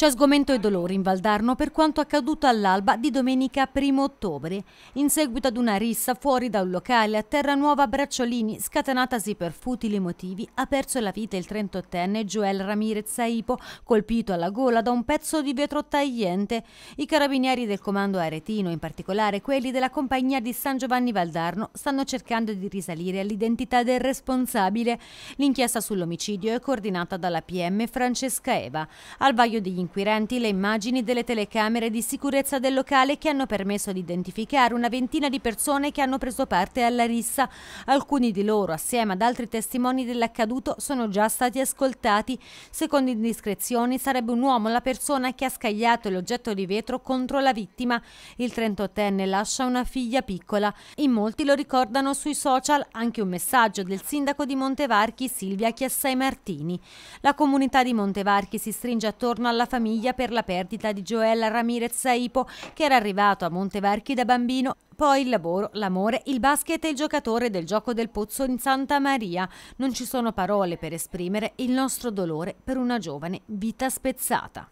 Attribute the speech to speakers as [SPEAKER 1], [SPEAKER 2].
[SPEAKER 1] C'è sgomento e dolore in Valdarno per quanto accaduto all'alba di domenica 1 ottobre, in seguito ad una rissa fuori da un locale a Terra Nuova Bracciolini, scatenatasi per futili motivi, ha perso la vita il 38enne Joel Ramirez Saipo, colpito alla gola da un pezzo di vetro tagliente. I carabinieri del comando aretino, in particolare quelli della compagnia di San Giovanni Valdarno, stanno cercando di risalire all'identità del responsabile. L'inchiesta sull'omicidio è coordinata dalla PM Francesca Eva. Al vaglio degli inquirenti le immagini delle telecamere di sicurezza del locale che hanno permesso di identificare una ventina di persone che hanno preso parte alla rissa. Alcuni di loro, assieme ad altri testimoni dell'accaduto, sono già stati ascoltati. Secondo indiscrezioni sarebbe un uomo la persona che ha scagliato l'oggetto di vetro contro la vittima. Il 38enne lascia una figlia piccola. In molti lo ricordano sui social anche un messaggio del sindaco di Montevarchi Silvia Chiassai Martini. La comunità di Montevarchi si stringe attorno alla famiglia famiglia per la perdita di Joella Ramirez Saipo, che era arrivato a Montevarchi da bambino poi il lavoro, l'amore, il basket e il giocatore del gioco del pozzo in Santa Maria. Non ci sono parole per esprimere il nostro dolore per una giovane vita spezzata.